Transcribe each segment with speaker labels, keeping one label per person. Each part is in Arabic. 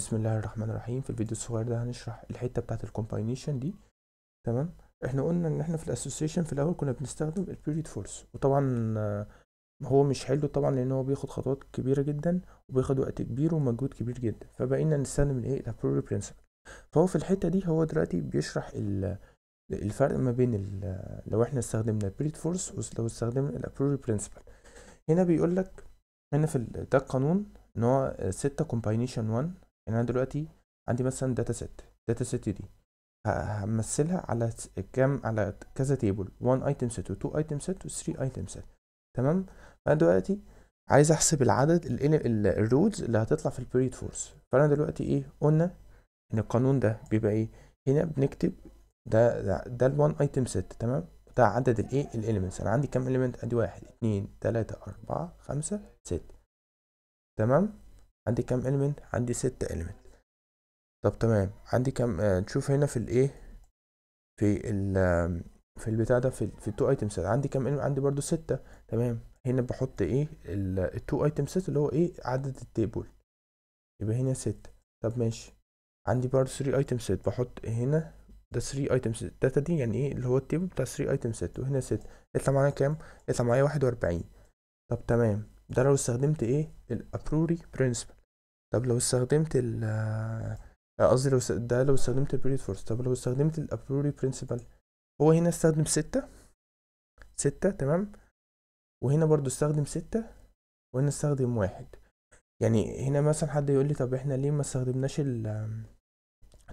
Speaker 1: بسم الله الرحمن الرحيم في الفيديو الصغير ده هنشرح الحتة بتاعت الكومباينيشن دي تمام احنا قلنا ان احنا في الاسوسيشن في الاول كنا بنستخدم البيريد فورس وطبعا آه، هو مش حلو طبعا لان هو بياخد خطوات كبيرة جدا وبياخد وقت كبير ومجهود كبير جدا فبقينا نستخدم الايه الابروري برنسبل فهو في الحتة دي هو دلوقتي بيشرح الفرق ما بين لو احنا استخدمنا البيريد فورس ولو استخدمنا الابروري برنسبل هنا بيقول لك هنا في ده القانون ان هو ستة كومباينيشن 1 يعني انا دلوقتي عندي مثلا داتا ست داتا ست دي همثلها على كام على كذا تيبل 1 ايتم ست و2 ايتم ست و3 ايتم ست تمام فانا دلوقتي عايز احسب العدد الرودز اللي هتطلع في البريد فورس فانا دلوقتي ايه قلنا ان القانون ده بيبقى ايه هنا بنكتب ده ده, ده ال1 ايتم ست تمام ده عدد الايه الاليمنتس انا عندي كام اليمنت ادي واحد اتنين تلاتة اربعة خمسة ستة تمام عندي كام element عندي ستة element طب تمام عندي كام آه نشوف هنا في الايه في ال في البتاع ده في, في التو ايتم سيت عندي كام element عندي برضو ستة تمام هنا بحط ايه التو ايتم سيت اللي هو ايه عدد التيبل يبقى هنا ستة طب ماشي عندي برضو 3 ايتم سيت بحط هنا ده 3 ايتم سيت الداتا دي يعني ايه اللي هو التيبل بتاع 3 ايتم سيت وهنا ست يطلع معايا كام يطلع معايا واحد واربعين طب تمام ده لو استخدمت ايه الابروري برنسبل طب لو استخدمت ال آه، قصدي لو ده لو استخدمت البريد فورس طب لو استخدمت الابروري برنسبل هو هنا استخدم ستة ستة تمام وهنا برضو استخدم ستة وهنا استخدم واحد يعني هنا مثلا حد يقول لي طب احنا ليه ما استخدمناش ال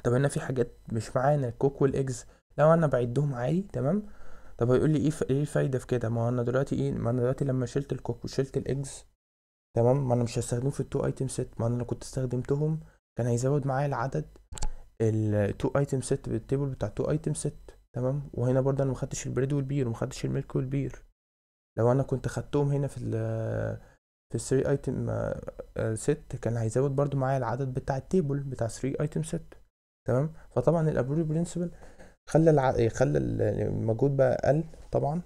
Speaker 1: طب انا في حاجات مش معانا الكوك والاكس لو انا بعدهم عادي تمام طب هيقول لي ايه ايه الفايده في كده ما انا دلوقتي ايه ما انا دلوقتي لما شلت الكوك وشلت الاكس تمام ما انا مش هستخدمه في التو ايتم سيت ما انا لو كنت استخدمتهم كان هيزود معايا العدد التو ايتم سيت بالتيبل بتاع تو ايتم سيت تمام وهنا برضه انا ما خدتش البريد والبير وما خدتش الميلك والبير لو انا كنت خدتهم هنا في ال في الثري ايتم سيت كان هيزود برضو معايا العدد بتاع التيبل بتاع ثري ايتم سيت تمام فطبعا الابروفال برنسبل خلى الع... خلى المجهود بقى اقل طبعا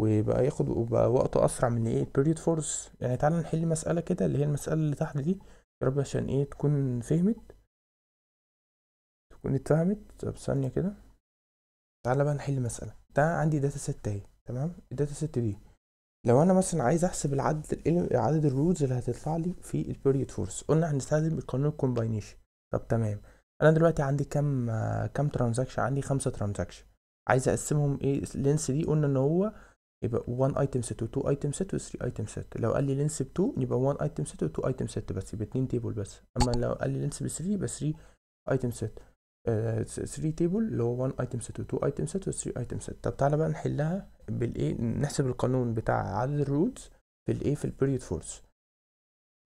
Speaker 1: وبقى ياخد وبقى وقته اسرع من ايه البريود فورس يعني تعالى نحل مساله كده اللي هي المساله اللي تحت دي يا رب عشان ايه تكون فهمت تكون اتفهمت طب ثانيه كده تعالى بقى نحل مساله ده عندي داتا ست اهي تمام الداتا ست دي لو انا مثلا عايز احسب العدد عدد الرودز اللي هتطلع لي في البيريود فورس قلنا هنستخدم القانون الكومباينيشن طب تمام انا دلوقتي عندي كام كام ترانزاكشن عندي خمسة ترانزاكشن عايز اقسمهم ايه اللينس دي قلنا ان هو يبقى 1 ايتم سيت و2 ايتم سيت و3 ايتم سيت لو قال لي لينس ب 2 يبقى 1 ايتم سيت و2 ايتم سيت بس يبقى 2 تيبل بس اما لو قال لي لينس ب 3 يبقى 3 ايتم سيت 3 تيبل اللي هو 1 ايتم سيت و2 ايتم سيت و3 ايتم سيت طب تعالى بقى نحلها بالايه نحسب القانون بتاع عدد الرودز في الايه في البريود فورس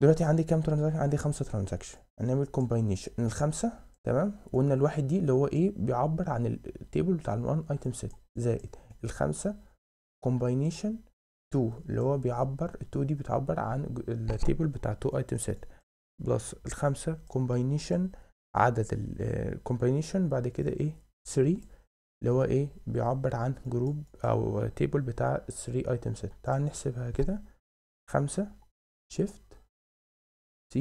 Speaker 1: دلوقتي عندي كام ترانزاكشن عندي 5 ترانزاكشن هنعمل كومباينيشن الخمسة تمام وقلنا الواحد دي اللي هو ايه بيعبر عن التيبل بتاع ال1 ايتم سيت زائد الخمسة combination 2 اللي هو بيعبر ال 2 دي بتعبر عن التيبل بتاع 2 ايتم set بلس الخمسة combination عدد ال combination بعد كده ايه 3 اللي هو ايه بيعبر عن جروب او تيبل بتاع 3 ايتم set تعال نحسبها كده خمسة shift c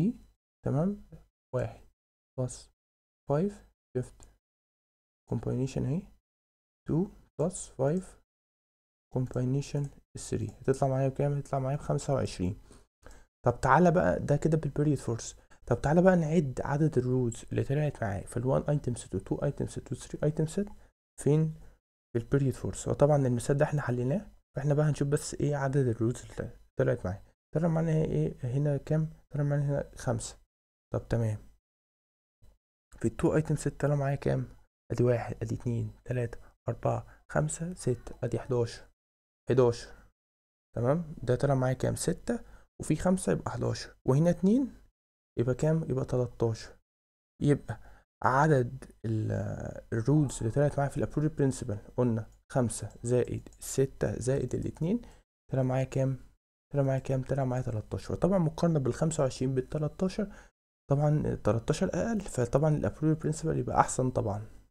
Speaker 1: تمام واحد بلس 5 shift combination اهي 2 بلس 5 كومباينيشن 3 هتطلع معايا بكام هتطلع معايا ب 25 طب تعالى بقى ده كده بالبريود فورس طب تعالى بقى نعد عدد الرودز اللي طلعت معايا في ال 1 ايتم ست و2 ايتم ست و3 ايتم ست فين في البريد فورس وطبعا المثال ده احنا حليناه فاحنا بقى هنشوف بس ايه عدد الرودز اللي طلعت معايا طلع معانا ايه هنا كام طلع معانا هنا خمسة طب تمام في ال2 ايتم ست طلع معايا كام ادي واحد ادي اتنين تلاتة اربعة خمسة ستة ادي حداشر 11 تمام ده طلع معايا كام ستة وفي خمسة يبقى 11 وهنا اتنين يبقى كام يبقى 13 يبقى عدد الرولز اللي طلعت معايا في الابروج برنسبل قلنا خمسة زائد ستة زائد الاتنين طلع معايا كام طلع معايا كام طلع معايا 13 طبعا مقارنة بالخمسة وعشرين بالتلاتاشر طبعا 13 اقل فطبعا الابروج برنسبل يبقى احسن طبعا